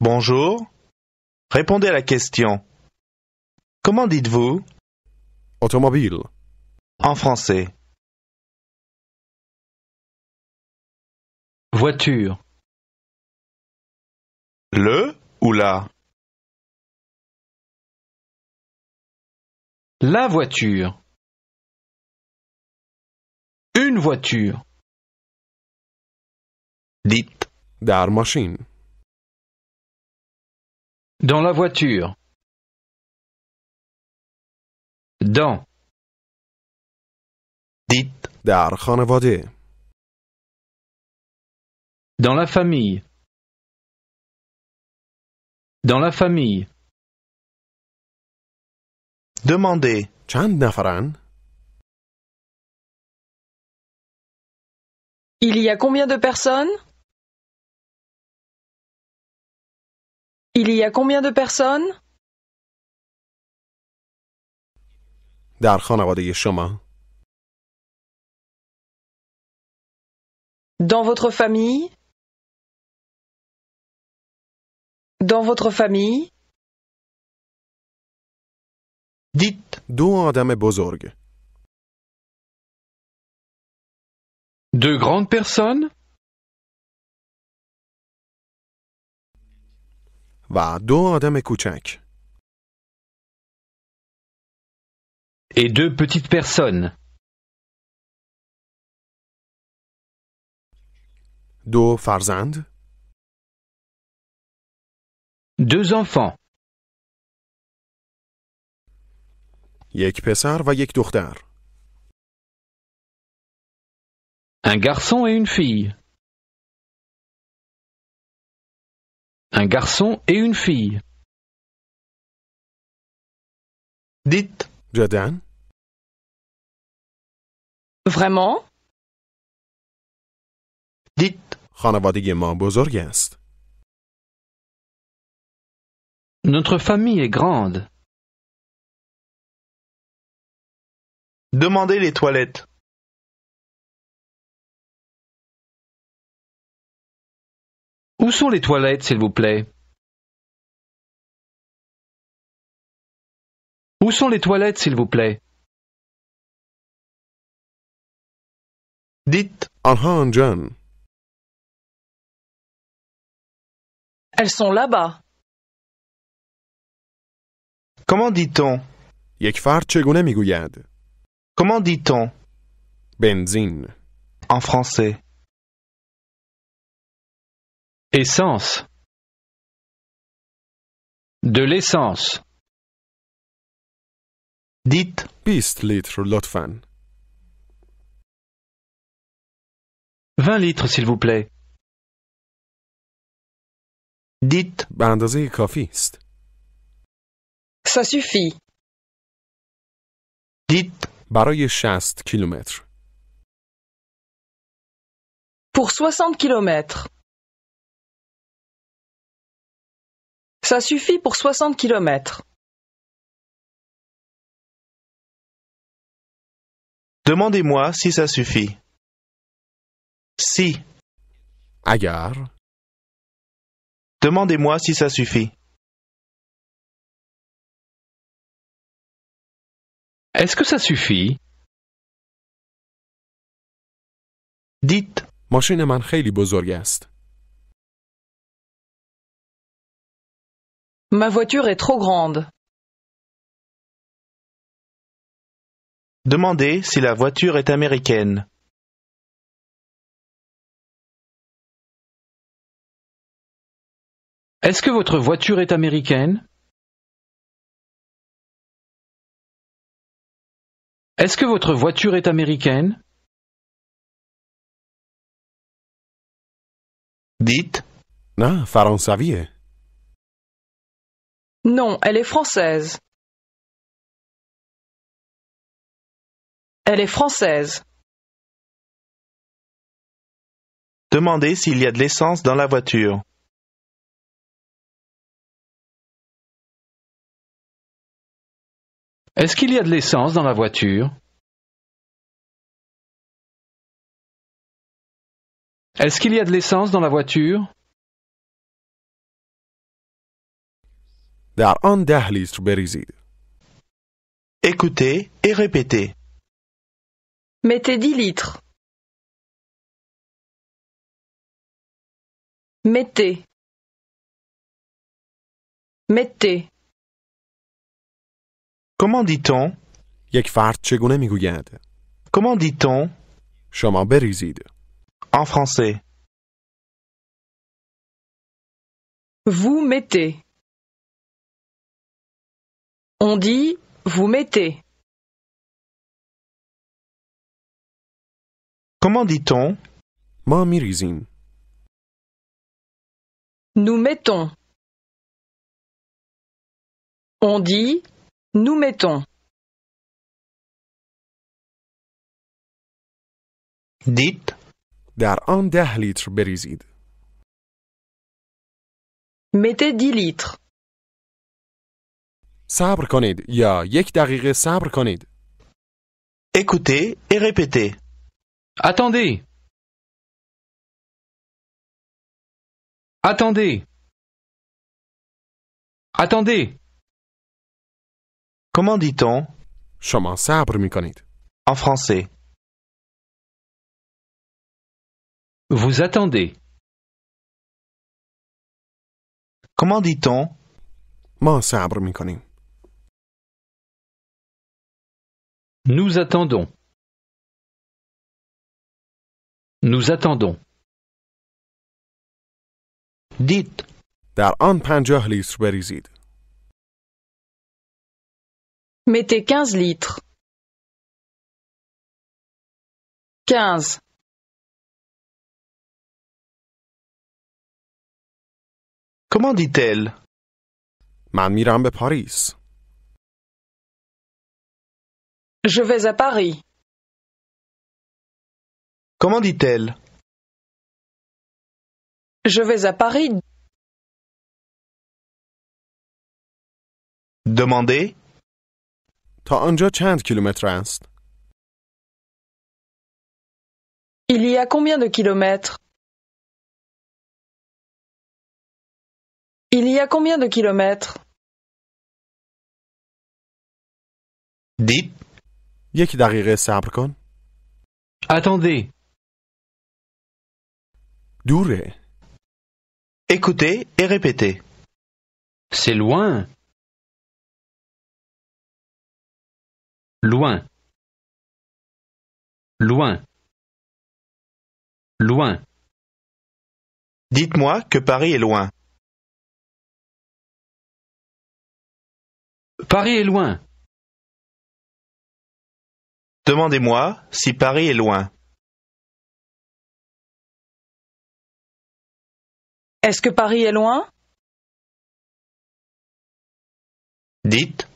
Bonjour. Répondez à la question. Comment dites-vous Automobile. En français. Voiture. Le ou la La voiture. Une voiture. Dans la voiture. Dans. Dit. Dans la famille. Dans la famille. Demandez. Il y a combien de personnes Il y a combien de personnes Dans votre famille Dans votre famille Dites D'où آدم Deux grandes personnes و دو آدم et deux petites personnes. Deux farzand, Deux enfants, Yek پسر va یک un garçon et une fille. Un garçon et une fille. Dites. Jordan. Vraiment Dites. Notre famille est grande. Demandez les toilettes. Où sont les toilettes s'il vous plaît? Où sont les toilettes s'il vous plaît Dites Elles sont là-bas. Comment dit-on? Comment dit-on? Benzin. En français. Essence! De l'essence! Dites 20 لیتر لطفا 20 litres s'il vous plaît. Dites به اندازه Ça suffit. Dites Pour 60 kilomètres. Pour 60 kilomètres. Ça suffit pour 60 kilomètres. Demandez-moi si ça suffit. Si. Agar. Demandez-moi si ça suffit. Est-ce que ça suffit? Dites. Ma voiture est trop grande. Demandez si la voiture est américaine. Est-ce que votre voiture est américaine Est-ce que votre voiture est américaine Dites. Non, ah, Faron savier. Non, elle est française. Elle est française. Demandez s'il y a de l'essence dans la voiture. Est-ce qu'il y a de l'essence dans la voiture Est-ce qu'il y a de l'essence dans la voiture Écoutez et répétez. Mettez 10 litres. Mettez. Mettez. Comment dit-on یک فرد چگونه میگوید؟ Comment dit-on شما Berizid. en français Vous mettez. On dit vous mettez. Comment dit-on Maman, rizin Nous mettons. On dit nous mettons. Dites Dar an 10 litres Mettez 10 litres. Sabre ya Écoutez et répétez. Attendez. Attendez. Attendez. Comment dit-on sabre En français. Vous attendez. Comment dit-on sabre Nous attendons. Nous attendons. Dites. در آن پنجاه لیتر بریزید. Mettez 15 litres. 15. Comment dit-elle من میرم Paris. Je vais à Paris. Comment dit-elle Je vais à Paris. Demandez. Il y a combien de kilomètres Il y a combien de kilomètres Dites. Attendez. Dure. Écoutez et répétez. C'est loin. Loin. Loin. Loin. Dites-moi que Paris est loin. Paris est loin. Demandez-moi si Paris est loin. Est-ce que Paris est loin Dites.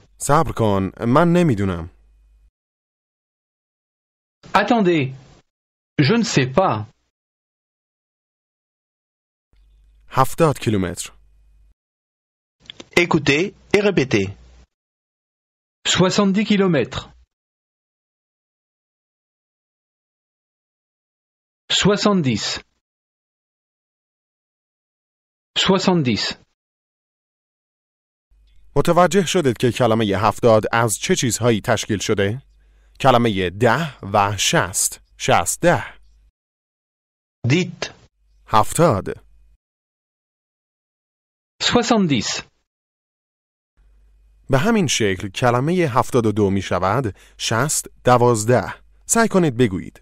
Attendez. Je ne sais pas. 70 kilomètres. Écoutez et répétez. 70 kilomètres. 70 70 متوجه شدید که کلمه 70 از چه چیزهایی تشکیل شده؟ کلمه 10 و 60 60 ده دیت 70 70 به همین شکل کلمه 72 می شود 60 12 سعی کنید بگویید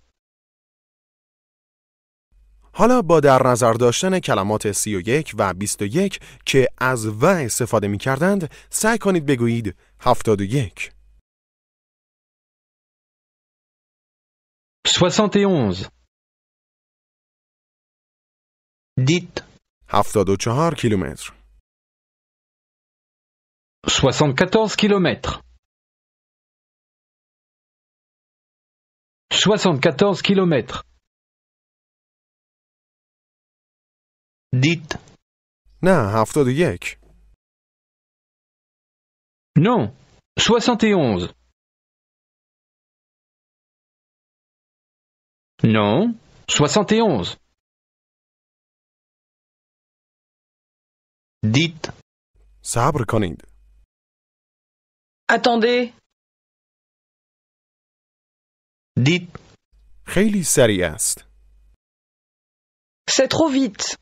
حالا با در نظر داشتن کلمات 31 و 21 که از و استفاده می کردند سعی کنید بگویید 71 71 دیت 74 کیلومتر 74 کیلومتر 74 کیلومتر دیت نه هفتاد Non, 71. Non, 71. Dites. صبر کنید Attendez, Dites. خیلی سریع c'est trop vite.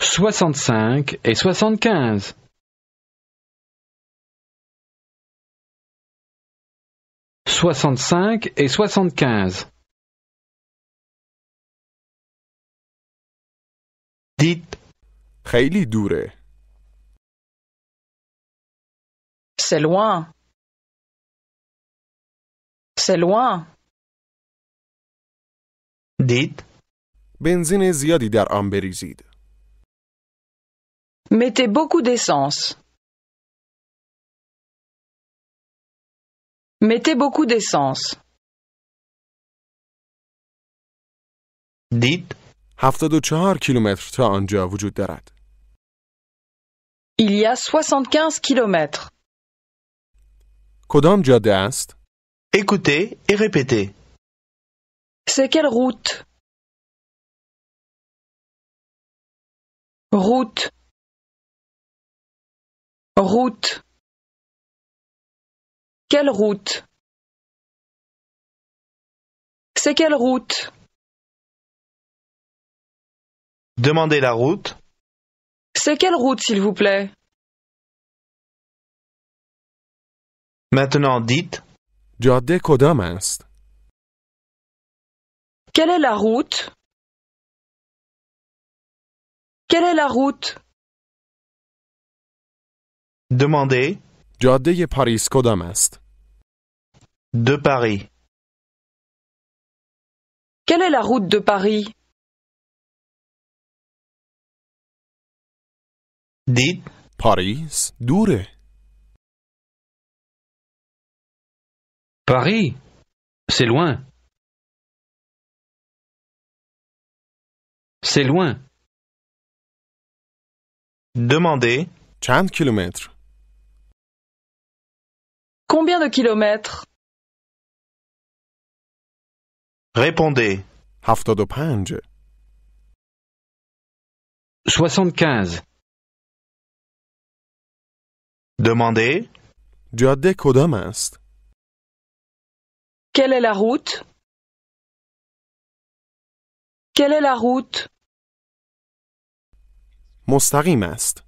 Soixante-cinq et soixante-quinze. Soixante-cinq et soixante-quinze. Dites. خیلی C'est loin. C'est loin. Dites. بنزین زیادی در آن بریزید. Mettez beaucoup d'essence. Mettez beaucoup d'essence. Dites. Il y a 75 km. Écoutez et répétez. C'est quelle route Route. Route Quelle route C'est quelle route Demandez la route. C'est quelle route, s'il vous plaît Maintenant dites. du کدام Quelle est la route Quelle est la route Demandez جاده Paris paris, است؟ De Paris. Quelle est la route de Paris Dites Paris, dure. Paris C'est loin. C'est loin. Demandez Trente kilomètres. Combien de kilomètres Répondez. 75 75. soixante Demandez. جاده Quelle est la route Quelle est la route مستقیم است.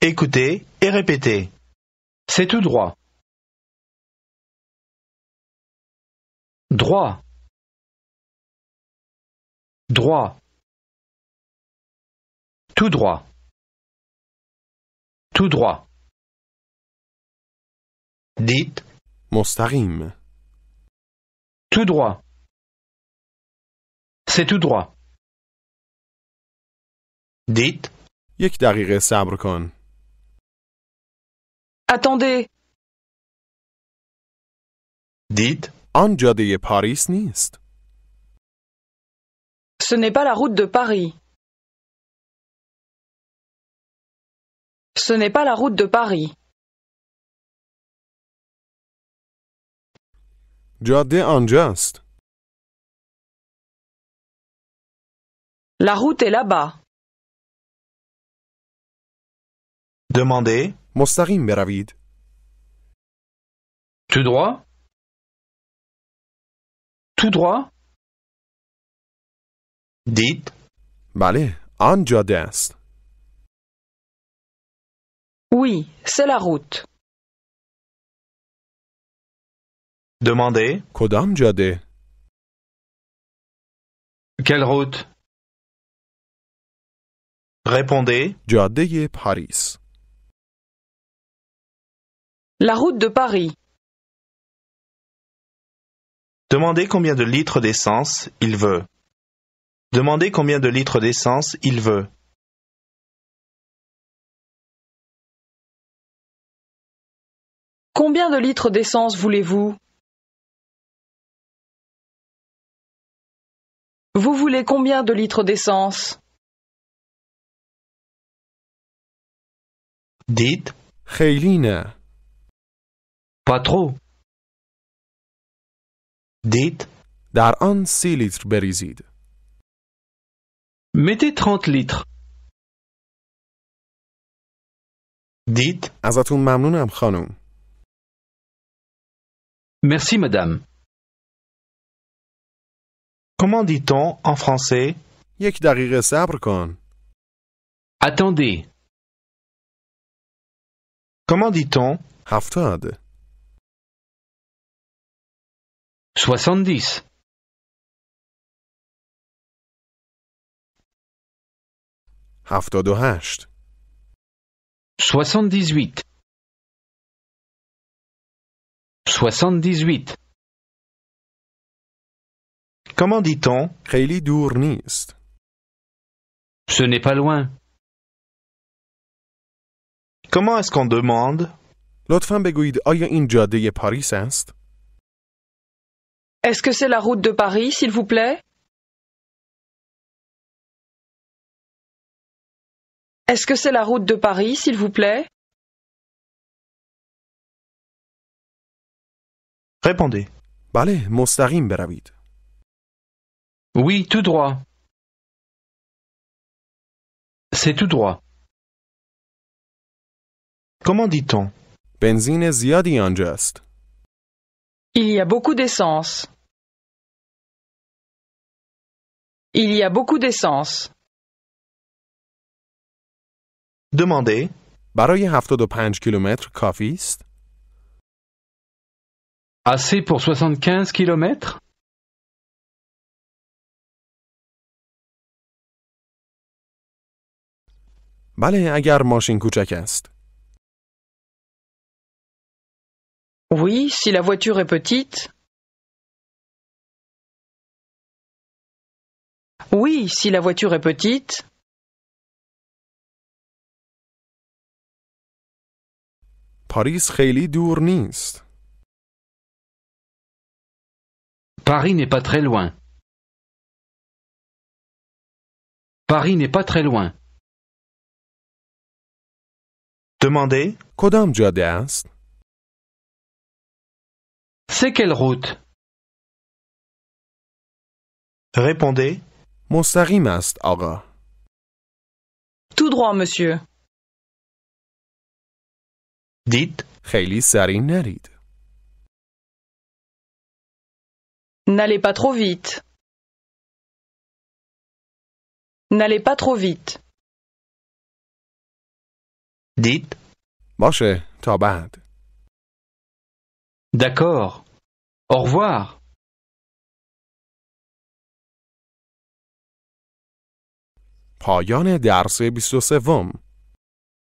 Écoutez et répétez. C'est tout droit. droit droit tout droit tout droit dites starim. tout droit c'est tout droit dites یک دقیقه Attendez. Dites. آن جاده پاریس Ce n'est pas la route de Paris. Ce n'est pas la route de Paris. جاده آنجاست. La route est là-bas. Demandez. مستقیم بروید. Tout droit tout droit. Dites. Oui, c'est la route. Demandez Kodam Jade quelle route Répondez Paris. La route de Paris. Demandez combien de litres d'essence il veut. Demandez combien de litres d'essence il veut. Combien de litres d'essence voulez-vous Vous voulez combien de litres d'essence Dites. Pas trop. دید در آن سی لیتر بریزید متی 30 لیتر دید ازتون ممنونم خانم مرسی مدام کمان دیتون ان فرانسی یک دقیقه صبر کن اتندی کمان دیتون؟ هفتاد soixante-dix 78 soixante-dix-huit soixante-dix-huit Comment dit-on Ce n'est pas loin. Comment est-ce qu'on demande est-ce que c'est la route de Paris, s'il vous plaît Est-ce que c'est la route de Paris, s'il vous plaît Répondez. Oui, tout droit. C'est tout droit. Comment dit-on؟ Il y a beaucoup d'essence. Il y a beaucoup d'essence. Demandez. برای 75 کیلومتر کافی است؟ Assez pour 75 kilomètres بله اگر ماشین Oui, si la voiture est petite. Oui, si la voiture est petite. Paris خیلی Paris n'est pas très loin. Paris n'est pas très loin. Demandez. C'est quelle route Répondez. مستقیم است آقا. Tout droit, monsieur. Dit. خیلی sarin N'allez pas trop vite. N'allez pas trop vite. Dites, marchez, ta D'accord. Au revoir. پایان درس 23